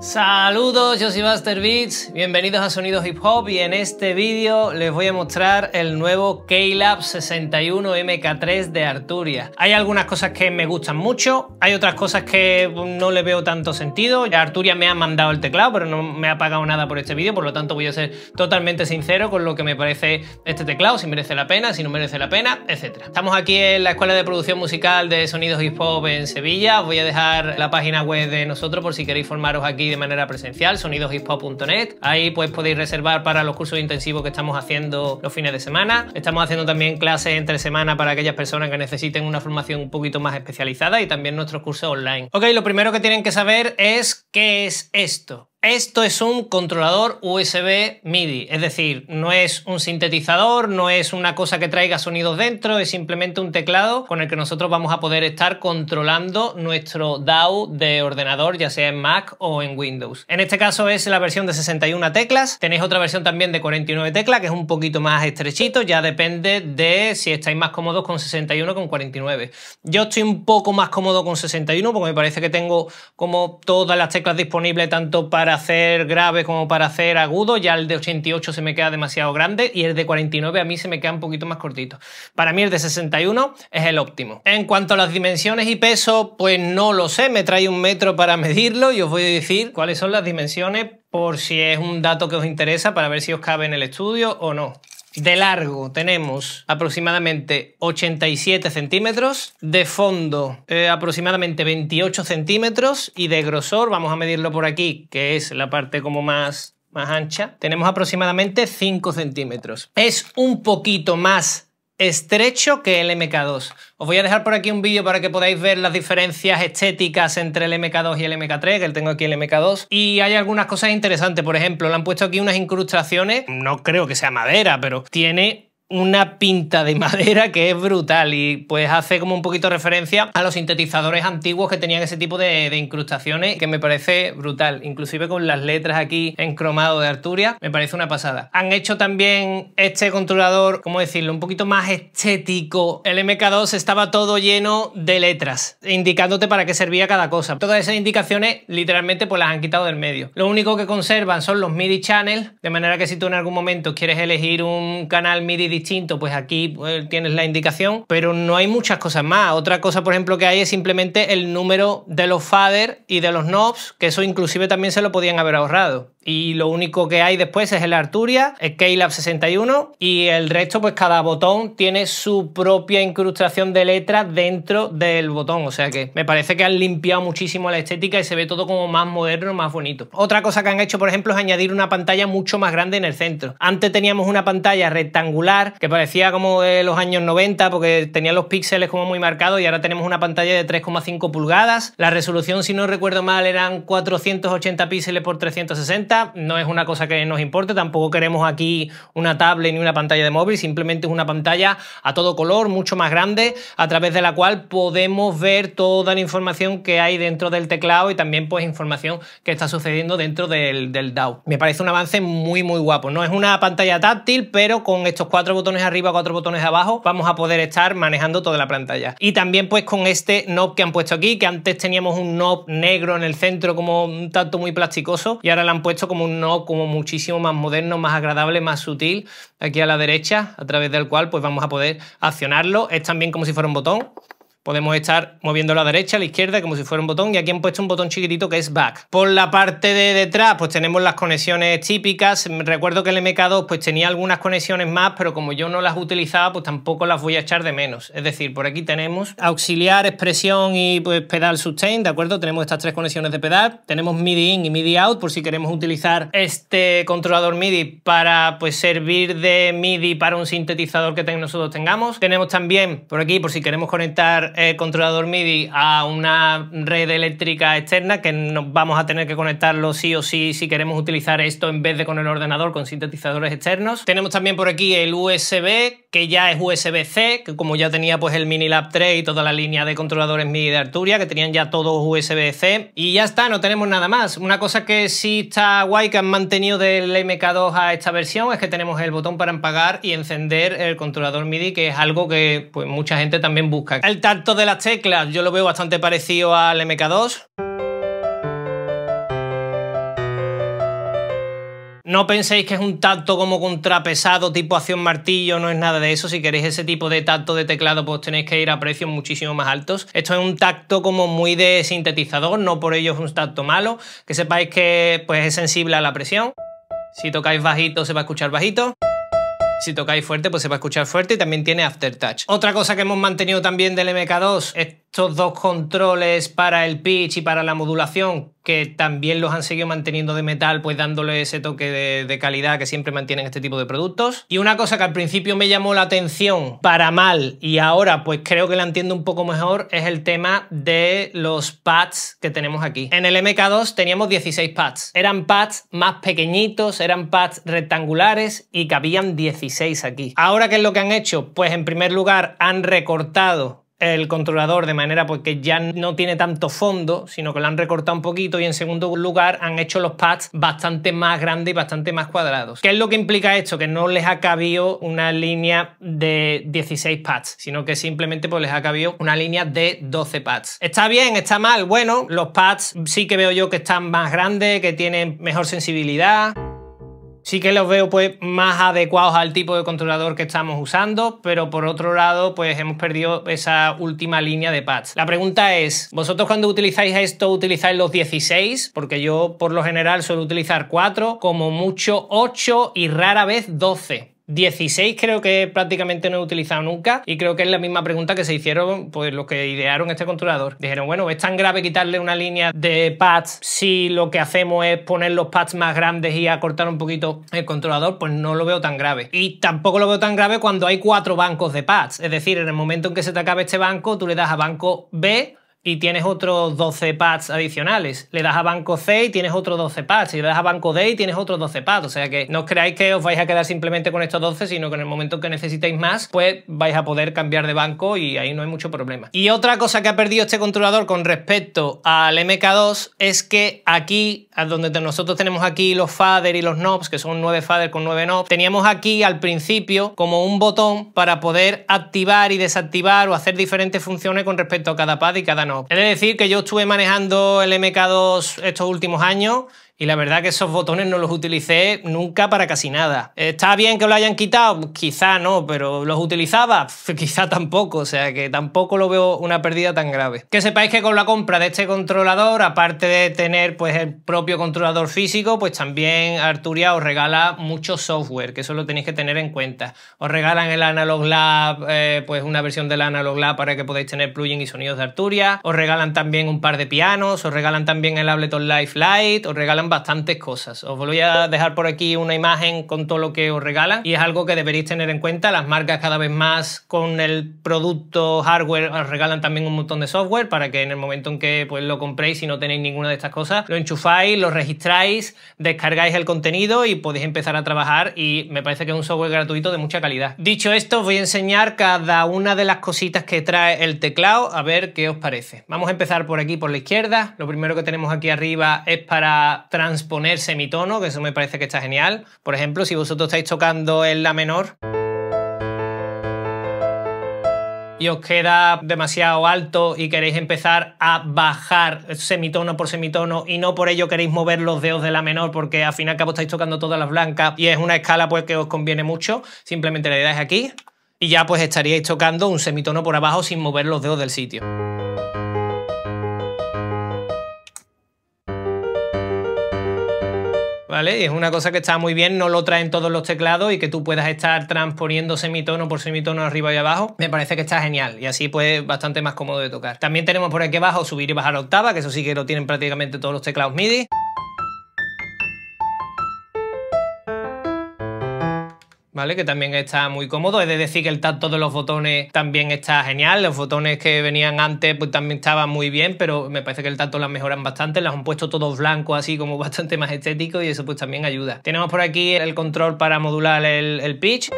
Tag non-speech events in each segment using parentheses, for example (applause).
Saludos, yo soy Buster Beats, bienvenidos a Sonidos Hip Hop y en este vídeo les voy a mostrar el nuevo k 61 MK3 de Arturia. Hay algunas cosas que me gustan mucho, hay otras cosas que no le veo tanto sentido. Arturia me ha mandado el teclado, pero no me ha pagado nada por este vídeo, por lo tanto voy a ser totalmente sincero con lo que me parece este teclado, si merece la pena, si no merece la pena, etc. Estamos aquí en la Escuela de Producción Musical de Sonidos Hip Hop en Sevilla, voy a dejar la página web de nosotros por si queréis formaros aquí de manera presencial, sonidoshiphop.net Ahí pues podéis reservar para los cursos intensivos que estamos haciendo los fines de semana. Estamos haciendo también clases entre semana para aquellas personas que necesiten una formación un poquito más especializada y también nuestros cursos online. Ok, lo primero que tienen que saber es qué es esto. Esto es un controlador USB MIDI, es decir, no es un sintetizador, no es una cosa que traiga sonidos dentro, es simplemente un teclado con el que nosotros vamos a poder estar controlando nuestro DAW de ordenador, ya sea en Mac o en Windows. En este caso es la versión de 61 teclas, tenéis otra versión también de 49 teclas, que es un poquito más estrechito, ya depende de si estáis más cómodos con 61 o con 49. Yo estoy un poco más cómodo con 61 porque me parece que tengo como todas las teclas disponibles tanto para hacer grave como para hacer agudo, ya el de 88 se me queda demasiado grande y el de 49 a mí se me queda un poquito más cortito. Para mí el de 61 es el óptimo. En cuanto a las dimensiones y peso, pues no lo sé, me trae un metro para (laughs) medirlo y os voy a decir cuáles son las dimensiones por si es un dato que os interesa para ver si os cabe en el estudio o no. De largo tenemos aproximadamente 87 centímetros, de fondo eh, aproximadamente 28 centímetros y de grosor, vamos a medirlo por aquí, que es la parte como más, más ancha, tenemos aproximadamente 5 centímetros. Es un poquito más estrecho que el MK2. Os voy a dejar por aquí un vídeo para que podáis ver las diferencias estéticas entre el MK2 y el MK3, que tengo aquí el MK2. Y hay algunas cosas interesantes, por ejemplo, le han puesto aquí unas incrustaciones, no creo que sea madera, pero tiene una pinta de madera que es brutal y pues hace como un poquito referencia a los sintetizadores antiguos que tenían ese tipo de, incrustaciones que me parece brutal, inclusive con las letras aquí en cromado de Arturia, me parece una pasada. Han hecho también este controlador, ¿cómo decirlo? Un poquito más estético. El MK2 estaba todo lleno de letras, indicándote para qué servía cada cosa. Todas esas indicaciones literalmente pues las han quitado del medio. Lo único que conservan son los MIDI channels, de manera que si tú en algún momento quieres elegir un canal MIDI pues aquí eh, tienes la indicación, pero no hay muchas cosas más. Otra cosa, por ejemplo, que hay es simplemente el número de los fader y de los knobs, que eso inclusive también se lo podían haber ahorrado. Y lo único que hay después es el Arturia, el 61 y el resto, pues cada botón tiene su propia incrustación de letras dentro del botón. O sea que me parece que han limpiado muchísimo la estética y se ve todo como más moderno, más bonito. Otra cosa que han hecho, por ejemplo, es añadir una pantalla mucho más grande en el centro. Antes teníamos una pantalla rectangular que parecía como los años 90 porque tenía los píxeles como muy marcados y ahora tenemos una pantalla de 3,5 pulgadas. La resolución, si no recuerdo mal, eran 480 píxeles por 360. No es una cosa que nos importe, tampoco queremos aquí una tablet ni una pantalla de móvil, simplemente es una pantalla a todo color, mucho más grande, a través de la cual podemos ver toda la información que hay dentro del teclado y también pues información que está sucediendo dentro del, del Me parece un avance muy muy guapo. No es una pantalla táctil, pero con estos cuatro botones botones arriba, cuatro botones abajo, vamos a poder estar manejando toda la pantalla. Y también pues con este knob que han puesto aquí, que antes teníamos un knob negro en el centro como un tanto muy plasticoso y ahora lo han puesto como un knob como muchísimo más moderno, más agradable, más sutil aquí a la derecha, a través del cual pues vamos a poder accionarlo. Es también como si fuera un botón Podemos estar moviendo la derecha, a la izquierda, como si fuera un botón. Y aquí han puesto un botón chiquitito que es Back. Por la parte de detrás, pues tenemos las conexiones típicas. Recuerdo que el MK2 pues tenía algunas conexiones más, pero como yo no las utilizaba, pues tampoco las voy a echar de menos. Es decir, por aquí tenemos auxiliar, expresión y pues pedal sustain, ¿de acuerdo? Tenemos estas tres conexiones de pedal. Tenemos MIDI in y MIDI out, por si queremos utilizar este controlador MIDI para pues servir de MIDI para un sintetizador que nosotros tengamos. Tenemos también por aquí, por si queremos conectar el eh, controlador MIDI a una red eléctrica externa que nos vamos a tener que conectarlo sí o sí si queremos utilizar esto en vez de con el ordenador con sintetizadores externos. Tenemos también por aquí el USB que ya es USB-C, que como ya tenía pues el Mini Lab 3 y toda la línea de controladores MIDI de Arturia que tenían ya todos USB-C y ya está, no tenemos nada más. Una cosa que sí está guay que han mantenido del MK2 a esta versión es que tenemos el botón para apagar y encender el controlador MIDI que es algo que pues mucha gente también busca. El de las teclas yo lo veo bastante parecido al MK2. No penséis que es un tacto como contrapesado, tipo acción martillo, no es nada de eso. Si queréis ese tipo de tacto de teclado, pues tenéis que ir a precios muchísimo más altos. Esto es un tacto como muy de sintetizador, no por ello es un tacto malo. Que sepáis que pues, es sensible a la presión. Si tocáis bajito, se va a escuchar bajito. Si tocáis fuerte, pues se va a escuchar fuerte y también tiene aftertouch. Otra cosa que hemos mantenido también del MK2 es estos dos controles para el pitch y para la modulación, que también los han seguido manteniendo de metal, pues dándole ese toque de, calidad que siempre mantienen este tipo de productos. Y una cosa que al principio me llamó la atención para mal y ahora pues creo que la entiendo un poco mejor es el tema de los pads que tenemos aquí. En el MK2 teníamos 16 pads. Eran pads más pequeñitos, eran pads rectangulares y cabían 16 aquí. Ahora, ¿qué es lo que han hecho? Pues en primer lugar han recortado el controlador de manera porque que ya no tiene tanto fondo, sino que lo han recortado un poquito y en segundo lugar han hecho los pads bastante más grandes y bastante más cuadrados. ¿Qué es lo que implica esto? Que no les ha cabido una línea de 16 pads, sino que simplemente pues, les ha cabido una línea de 12 pads. ¿Está bien? ¿Está mal? Bueno, los pads sí que veo yo que están más grandes, que tienen mejor sensibilidad. Sí que los veo pues más adecuados al tipo de controlador que estamos usando, pero por otro lado pues hemos perdido esa última línea de pads. La pregunta es, ¿vosotros cuando utilizáis esto utilizáis los 16? Porque yo por lo general suelo utilizar 4, como mucho 8 y rara vez 12. 16 creo que prácticamente no he utilizado nunca y creo que es la misma pregunta que se hicieron pues los que idearon este controlador. Dijeron, bueno, ¿es tan grave quitarle una línea de pads si lo que hacemos es poner los pads más grandes y acortar un poquito el controlador? Pues no lo veo tan grave. Y tampoco lo veo tan grave cuando hay cuatro bancos de pads. Es decir, en el momento en que se te acabe este banco, tú le das a banco B y tienes otros 12 pads adicionales. Le das a banco C y tienes otros 12 pads. Y le das a banco D y tienes otros 12 pads. O sea que no os creáis que os vais a quedar simplemente con estos 12, sino que en el momento que necesitéis más, pues vais a poder cambiar de banco y ahí no hay mucho problema. Y otra cosa que ha perdido este controlador con respecto al MK2 es que aquí, donde nosotros tenemos aquí los faders y los knobs, que son 9 faders con 9 knobs, teníamos aquí al principio como un botón para poder activar y desactivar o hacer diferentes funciones con respecto a cada pad y cada knob. Quiero decir que yo estuve manejando el MK2 estos últimos años y la verdad que esos botones no los utilicé nunca para casi nada. ¿Está bien que lo hayan quitado? Quizá no, pero ¿los utilizaba? (laughs) Quizá tampoco, o sea que tampoco lo veo una pérdida tan grave. Que sepáis que con la compra de este controlador, aparte de tener pues el propio controlador físico, pues también Arturia os regala mucho software, que eso lo tenéis que tener en cuenta. Os regalan el Analog Lab, eh, pues una versión del Analog Lab para que podáis tener plugin y sonidos de Arturia. Os regalan también un par de pianos, os regalan también el Ableton Live Lite, os regalan bastantes cosas. Os voy a dejar por aquí una imagen con todo lo que os regalan y es algo que deberéis tener en cuenta. Las marcas cada vez más con el producto hardware os regalan también un montón de software para que en el momento en que pues, lo compréis y no tenéis ninguna de estas cosas, lo enchufáis, lo registráis, descargáis el contenido y podéis empezar a trabajar y me parece que es un software gratuito de mucha calidad. Dicho esto, os voy a enseñar cada una de las cositas que trae el teclado a ver qué os parece. Vamos a empezar por aquí, por la izquierda. Lo primero que tenemos aquí arriba es para transponer semitono, que eso me parece que está genial. Por ejemplo, si vosotros estáis tocando en la menor y os queda demasiado alto y queréis empezar a bajar semitono por semitono y no por ello queréis mover los dedos de la menor porque al fin y al cabo estáis tocando todas las blancas y es una escala pues que os conviene mucho, simplemente le dais aquí y ya pues estaríais tocando un semitono por abajo sin mover los dedos del sitio. ¿vale? Y es una cosa que está muy bien, no lo traen todos los teclados y que tú puedas estar transponiendo semitono por semitono arriba y abajo, me parece que está genial y así pues bastante más cómodo de tocar. También tenemos por aquí abajo subir y bajar octava, que eso sí que lo tienen prácticamente todos los teclados MIDI. Que también está muy cómodo. Es de decir que el tacto de los botones también está genial. Los botones que venían antes pues también estaban muy bien, pero me parece que el tacto las mejoran bastante. Las han puesto todos blancos así como (laughs) bastante más estético y eso pues también ayuda. Tenemos por aquí el control para modular el pitch.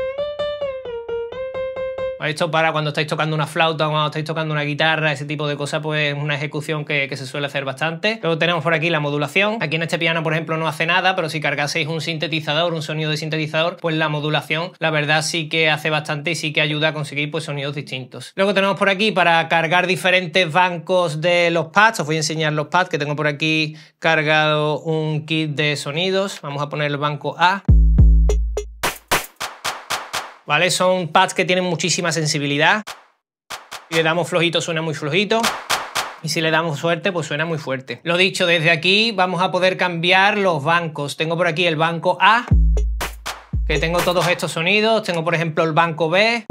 Esto para cuando estáis tocando una flauta o cuando estáis tocando una guitarra, ese tipo de cosas, pues es una ejecución que, se suele hacer bastante. Luego tenemos por aquí la modulación. Aquí en este piano, por ejemplo, no hace nada, pero si cargaseis un sintetizador, un sonido de sintetizador, pues la modulación, la verdad, sí que hace bastante y sí que ayuda a conseguir pues, sonidos distintos. Luego tenemos por aquí para cargar diferentes bancos de los pads. Os voy a enseñar los pads que tengo por aquí cargado un kit de sonidos. Vamos a poner el banco A. ¿vale? Son pads que tienen muchísima sensibilidad. Si le damos flojito suena muy flojito y si le damos suerte pues suena muy fuerte. Lo dicho, desde aquí vamos a poder cambiar los bancos. Tengo por aquí el banco A, que tengo todos estos sonidos. Tengo por ejemplo el banco B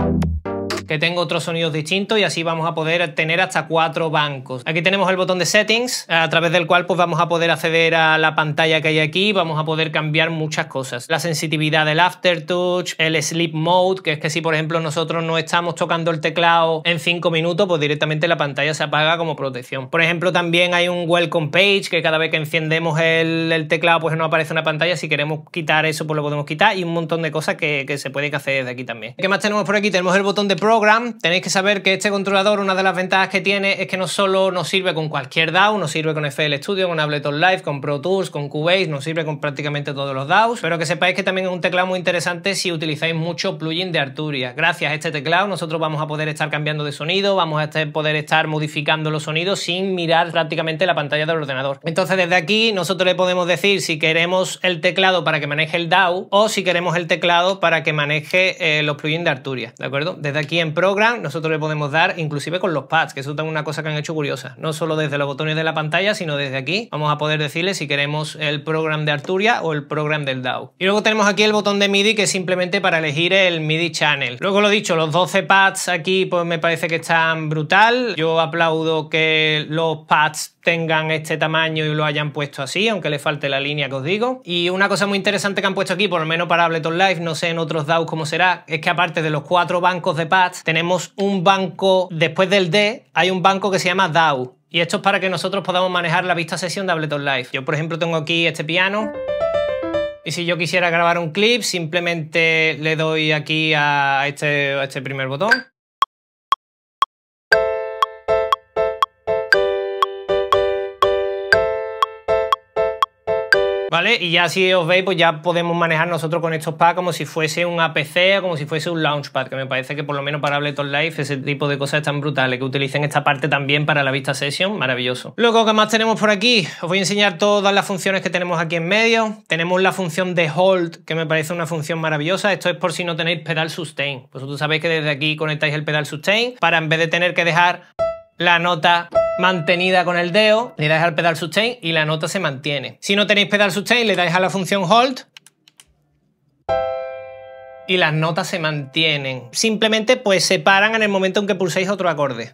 que tengo otros sonidos distintos y así vamos a poder tener hasta cuatro bancos. Aquí tenemos el botón de settings a través del cual pues vamos a poder acceder a la pantalla que hay aquí vamos a poder cambiar muchas cosas. La sensitividad del aftertouch, el sleep mode, que es que si por ejemplo nosotros no estamos tocando el teclado en cinco minutos, pues directamente la pantalla se apaga como protección. Por ejemplo también hay un welcome page que cada vez que enciendemos el, teclado pues nos aparece una pantalla. Si queremos quitar eso pues lo podemos quitar y un montón de cosas que, que se puede hacer desde aquí también. ¿Qué más tenemos por aquí? Tenemos el botón de Pro tenéis que saber que este controlador, una de las ventajas que tiene es que no solo nos sirve con cualquier DAO, nos sirve con FL Studio, con Ableton Live, con Pro Tools, con Cubase, nos sirve con prácticamente todos los DAOs, pero que sepáis que también es un teclado muy interesante si utilizáis mucho plugin de Arturia. Gracias a este teclado nosotros vamos a poder estar cambiando de sonido, vamos a este, poder estar modificando los sonidos sin mirar prácticamente la pantalla del ordenador. Entonces desde aquí nosotros le podemos decir si queremos el teclado para que maneje el DAO o si queremos el teclado para que maneje eh, los plugins de Arturia, ¿de acuerdo? Desde aquí en Program nosotros le podemos dar inclusive con los pads, que eso es una cosa que han hecho curiosa. No solo desde los botones de la pantalla, sino desde aquí. Vamos a poder decirle si queremos el Program de Arturia o el Program del DAO. Y luego tenemos aquí el botón de MIDI que es simplemente para elegir el MIDI Channel. Luego lo dicho, los 12 pads aquí pues me parece que están brutal. Yo aplaudo que los pads tengan este tamaño y lo hayan puesto así, aunque le falte la línea que os digo. Y una cosa muy interesante que han puesto aquí, por lo menos para Ableton Live, no sé en otros DAOs cómo será, es que aparte de los cuatro bancos de pads, tenemos un banco, después del D, hay un banco que se llama DAW. Y esto es para que nosotros podamos manejar la vista sesión de Ableton Live. Yo, por ejemplo, tengo aquí este piano. Y si yo quisiera grabar un clip, simplemente le doy aquí a este, este primer botón ¿vale? Y ya si os veis, pues ya podemos manejar nosotros con estos pads como si fuese un APC o como si fuese un Launchpad, que me parece que por lo menos para Ableton Live ese tipo de cosas están brutales, que utilicen esta parte también para la vista session, maravilloso. Luego, ¿qué más tenemos por aquí? Os voy a enseñar todas las funciones que tenemos aquí en medio. Tenemos la función de Hold, que me parece una función maravillosa. Esto es por si no tenéis pedal sustain. Vosotros sabéis que desde aquí conectáis el pedal sustain para en vez de tener que dejar la nota mantenida con el dedo, le dais al pedal sustain y la nota se mantiene. Si no tenéis pedal sustain, le dais a la función hold y las notas se mantienen. Simplemente pues se paran en el momento en que pulséis otro acorde.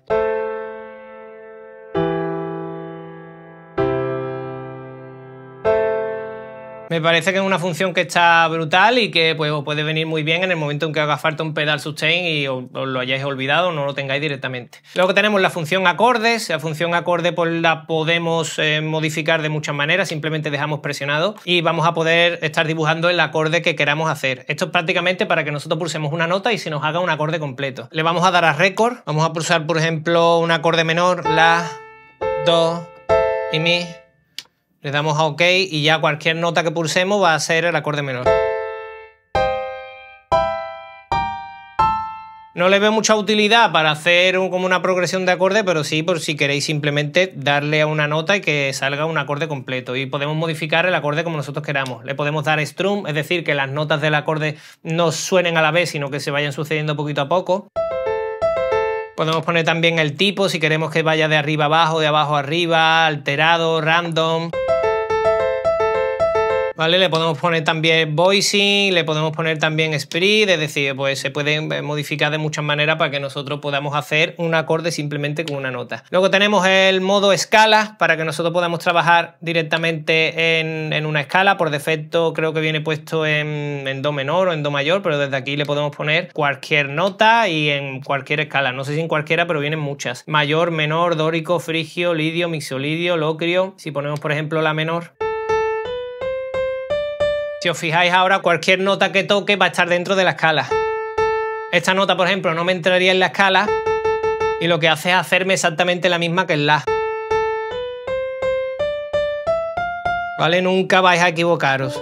Me parece que es una función que está brutal y que pues, puede venir muy bien en el momento en que haga falta un pedal sustain y os, lo hayáis olvidado, no lo tengáis directamente. Luego tenemos la función acordes. La función acorde pues, la podemos eh, modificar de muchas maneras, simplemente dejamos presionado y vamos a poder estar dibujando el acorde que queramos hacer. Esto es prácticamente para que nosotros pulsemos una nota y se nos haga un acorde completo. Le vamos a dar a récord, vamos a pulsar por ejemplo un acorde menor, la, do y mi. Le damos a OK y ya cualquier nota que pulsemos va a ser el acorde menor. No le veo mucha utilidad para hacer como una progresión de acorde, pero sí por si queréis simplemente darle a una nota y que salga un acorde completo. Y podemos modificar el acorde como nosotros queramos. Le podemos dar strum, es decir, que las notas del acorde no suenen a la vez, sino que se vayan sucediendo poquito a poco. Podemos poner también el tipo si queremos que vaya de arriba abajo, de abajo arriba, alterado, random. Le podemos poner también voicing, le podemos poner también spread, es decir, pues se puede eh, modificar de muchas maneras para que nosotros podamos hacer un acorde simplemente con una nota. Luego tenemos el modo escala para que nosotros podamos trabajar directamente en, una escala. Por defecto creo que viene puesto en, en do menor o en do mayor, pero desde aquí le podemos poner cualquier nota y en cualquier escala. No sé si en cualquiera, pero vienen muchas. Mayor, menor, dórico, frigio, lidio, mixolidio, locrio. Si ponemos, por ejemplo, la menor, si os fijáis ahora, cualquier nota que toque va a estar dentro de la escala. Esta nota, por ejemplo, no me entraría en la escala y lo que hace es hacerme exactamente la misma que el la. ¿Vale? Nunca vais a equivocaros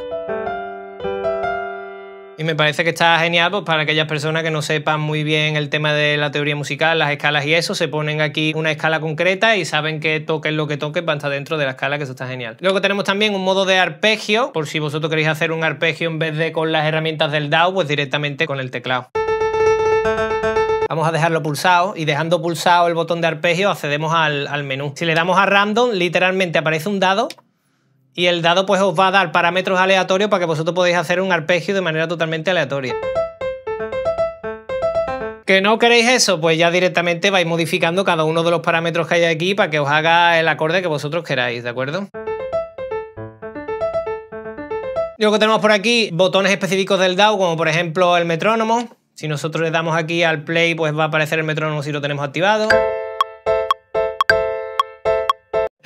me parece que está genial pues, para aquellas personas que no sepan muy bien el tema de la teoría musical, las escalas y eso, se ponen aquí una escala concreta y saben que toquen lo que toquen para estar dentro de la escala, que eso está genial. Luego tenemos también un modo de arpegio, por si vosotros queréis hacer un arpegio en vez de con las herramientas del DAW, pues directamente con el teclado. Vamos a dejarlo pulsado y dejando pulsado el botón de arpegio accedemos al, al menú. Si le damos a random, literalmente aparece un dado y el dado pues os va a dar parámetros aleatorios para que vosotros podáis hacer un arpegio de manera totalmente aleatoria. ¿Que no queréis eso? Pues ya directamente vais modificando cada uno de los parámetros que hay aquí para que os haga el acorde que vosotros queráis, ¿de acuerdo? Luego que tenemos por aquí botones específicos del DAW, como por ejemplo el metrónomo. Si nosotros le damos aquí al play, pues va a aparecer el metrónomo si lo tenemos activado.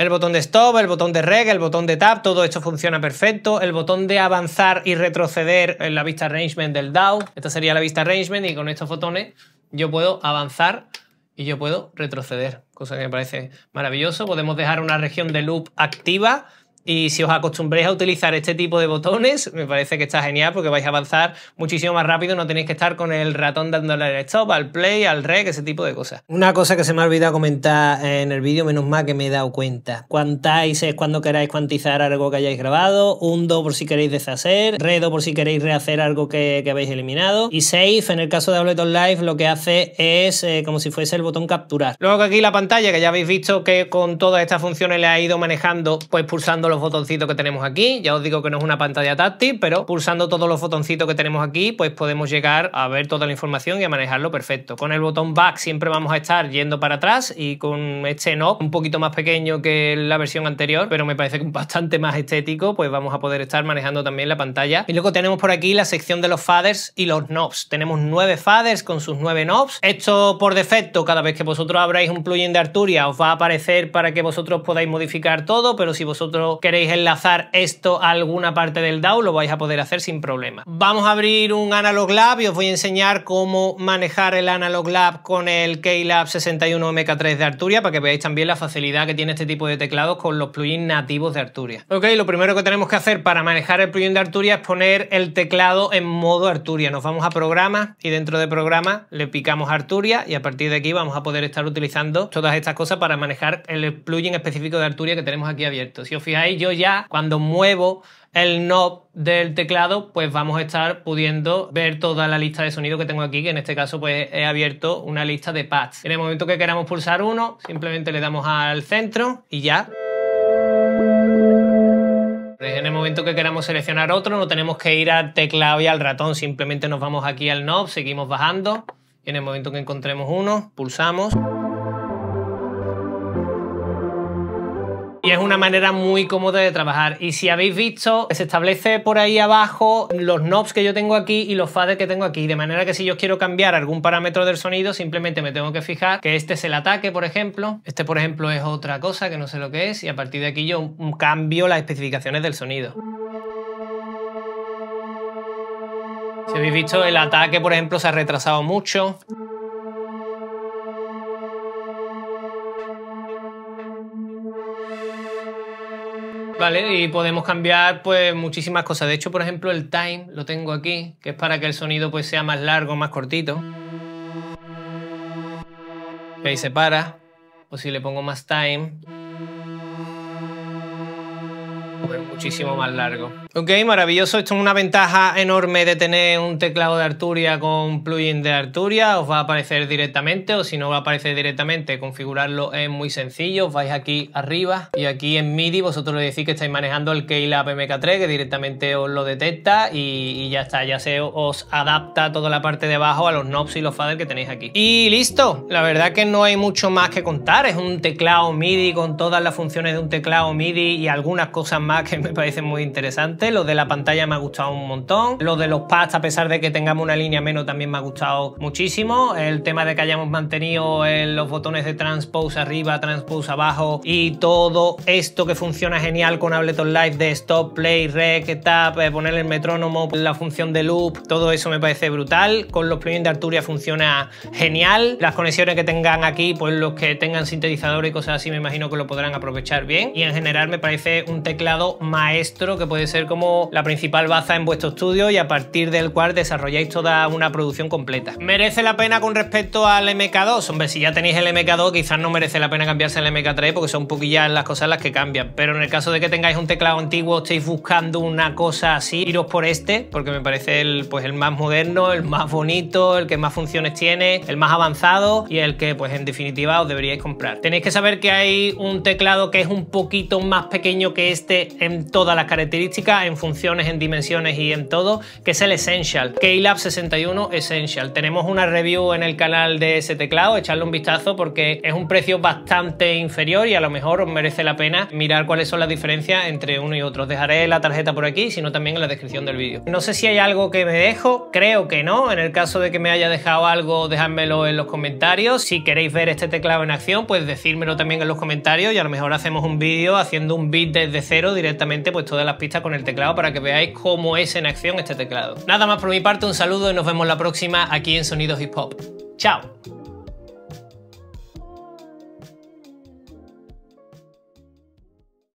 El botón de stop, el botón de reg, el botón de tap, todo esto funciona perfecto. El botón de avanzar y retroceder en la vista arrangement del DAO. Esta sería la vista arrangement y con estos botones yo puedo avanzar y yo puedo retroceder, cosa que me parece maravilloso. Podemos dejar una región de loop activa y si os acostumbréis a utilizar este tipo de botones, me parece que está genial porque vais a avanzar muchísimo más rápido, no tenéis que estar con el ratón dándole al stop, al play, al rec, ese tipo de cosas. Una cosa que se me ha olvidado comentar en el vídeo, menos mal que me he dado cuenta. Cuantáis es cuando queráis cuantizar algo que hayáis grabado, un por si queréis deshacer, redo por si queréis rehacer algo que, habéis eliminado y save, en el caso de Ableton Live, lo que hace es eh, como si fuese el botón capturar. Luego que aquí la pantalla, que ya habéis visto que con todas estas funciones le ha ido manejando, pues pulsando los botoncitos que tenemos aquí. Ya os digo que no es una pantalla táctil, pero pulsando todos los botoncitos que tenemos aquí, pues podemos llegar a ver toda la información y a manejarlo perfecto. Con el botón back siempre vamos a estar yendo para atrás y con este knob un poquito más pequeño que la versión anterior, pero me parece bastante más estético, pues vamos a poder estar manejando también la pantalla. Y luego tenemos por aquí la sección de los faders y los knobs. Tenemos nueve faders con sus nueve knobs. Esto por defecto, cada vez que vosotros abráis un plugin de Arturia, os va a aparecer para que vosotros podáis modificar todo, pero si vosotros queréis enlazar esto a alguna parte del DAO, lo vais a poder hacer sin problema. Vamos a abrir un Analog Lab y os voy a enseñar cómo manejar el Analog Lab con el Keylab 61MK3 de Arturia para que veáis también la facilidad que tiene este tipo de teclados con los plugins nativos de Arturia. Ok, lo primero que tenemos que hacer para manejar el plugin de Arturia es poner el teclado en modo Arturia. Nos vamos a Programa y dentro de Programa le picamos Arturia y a partir de aquí vamos a poder estar utilizando todas estas cosas para manejar el plugin específico de Arturia que tenemos aquí abierto. Si os fijáis, yo ya cuando muevo el knob del teclado, pues vamos a estar pudiendo ver toda la lista de sonido que tengo aquí, que en este caso pues he abierto una lista de pads. En el momento que queramos pulsar uno, simplemente le damos al centro y ya. Pues en el momento que queramos seleccionar otro, no tenemos que ir al teclado y al ratón, simplemente nos vamos aquí al knob, seguimos bajando y en el momento que encontremos uno, pulsamos. es una manera muy cómoda de trabajar. Y si habéis visto, se establece por ahí abajo los knobs que yo tengo aquí y los faders que tengo aquí, de manera que si yo quiero cambiar algún parámetro del sonido, simplemente me tengo que fijar que este es el ataque, por ejemplo, este por ejemplo es otra cosa que no sé lo que es, y a partir de aquí yo cambio las especificaciones del sonido. Si habéis visto, el ataque, por ejemplo, se ha retrasado mucho. ¿Vale? Y podemos cambiar pues muchísimas cosas. De hecho, por ejemplo, el time lo tengo aquí, que es para que el sonido pues sea más largo, más cortito. se para. O si le pongo más time, pues muchísimo más largo. Ok, maravilloso. Esto es una ventaja enorme de tener un teclado de Arturia con plugin de Arturia. Os va a aparecer directamente o si no va a aparecer directamente, configurarlo es muy sencillo. Os vais aquí arriba y aquí en MIDI vosotros le decís que estáis manejando el Keylab MK3 que directamente os lo detecta y, y ya está, ya se os adapta toda la parte de abajo a los knobs y los faders que tenéis aquí. Y listo, la verdad que no hay mucho más que contar. Es un teclado MIDI con todas las funciones de un teclado MIDI y algunas cosas más que (laughs) me parecen muy interesantes lo de la pantalla me ha gustado un montón. Lo de los pads, a pesar de que tengamos una línea menos, también me ha gustado muchísimo. El tema de que hayamos mantenido eh, los botones de transpose arriba, transpose abajo y todo esto que funciona genial con Ableton Live de stop, play, rec, tap, eh, poner el metrónomo, la función de loop, todo eso me parece brutal. Con los plugins de Arturia funciona genial. Las conexiones que tengan aquí, pues los que tengan sintetizador y cosas así, me imagino que lo podrán aprovechar bien. Y en general me parece un teclado maestro que puede ser como la principal baza en vuestro estudio y a partir del cual desarrolláis toda una producción completa. ¿Merece la pena con respecto al MK2? Hombre, si ya tenéis el MK2 quizás no merece la pena cambiarse al MK3 porque son poquillas las cosas las que cambian, pero en el caso de que tengáis un teclado antiguo, estéis buscando una cosa así, iros por este porque me parece el, pues, el más moderno, el más bonito, el que más funciones tiene, el más avanzado y el que pues en definitiva os deberíais comprar. Tenéis que saber que hay un teclado que es un poquito más pequeño que este en todas las características en funciones, en dimensiones y en todo, que es el Essential, Keylab 61 Essential. Tenemos una review en el canal de ese teclado, echarle un vistazo porque es un precio bastante inferior y a lo mejor os merece la pena mirar cuáles son las diferencias entre uno y otro. dejaré la tarjeta por aquí, sino también en la descripción del vídeo. No sé si hay algo que me dejo, creo que no. En el caso de que me haya dejado algo, dejádmelo en los comentarios. Si queréis ver este teclado en acción, pues decírmelo también en los comentarios y a lo mejor hacemos un vídeo haciendo un beat desde cero directamente, pues todas las pistas con el teclado teclado para que veáis cómo es en acción este teclado. Nada más por mi parte, un saludo y nos vemos la próxima aquí en Sonidos Hip Hop. ¡Chao!